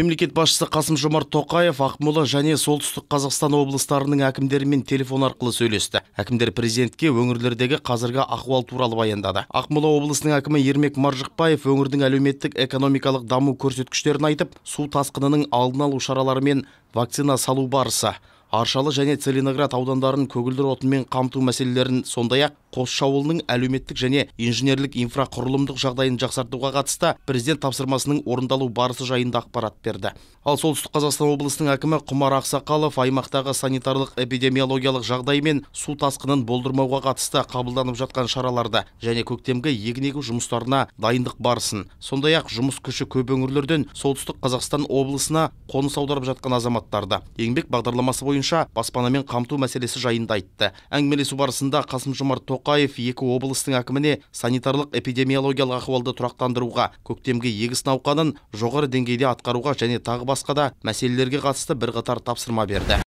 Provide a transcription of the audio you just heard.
мемлекет басшысы қасым жомарт тоқаев ақмола және солтүстік қазақстан облыстарының әкімдерімен телефон арқылы сөйлесті әкімдер президентке өңірлердегі қазіргі ахуал туралы баяндады ақмола облысының әкімі ермек маржықпаев өңірдің әлеуметтік экономикалық даму көрсеткіштерін айтып су тасқынының алдын алу шаралары мен вакцина салу барысы аршалы және целиноград аудандарын көгілдір отынмен қамту мәселелерін сондай ақ қосшы ауылының әлеуметтік және инженерлік инфрақұрылымдық жағдайын жақсартуға қатысты президент тапсырмасының орындалу барысы жайында ақпарат берді ал солтүстік қазақстан облысының әкімі құмар ақсақалов аймақтағы санитарлық эпидемиологиялық жағдай мен су тасқынын болдырмауға қатысты қабылданып жатқан шараларды және көктемгі егін егу жұмыстарына дайындық барысын сондай ақ жұмыс күші көп өңірлерден солтүстік қазақстан облысына қоныс аударып жатқан азаматтарды еңбек бағдарламасы бойынша бойынша баспанамен қамту мәселесі жайында айтты әңгімелесу барысында қасым жомарт тоқаев екі облыстың әкіміне санитарлық эпидемиологиялық ахуалды тұрақтандыруға көктемгі егіс науқанын жоғары деңгейде атқаруға және тағы басқа да мәселелерге қатысты бірқатар тапсырма берді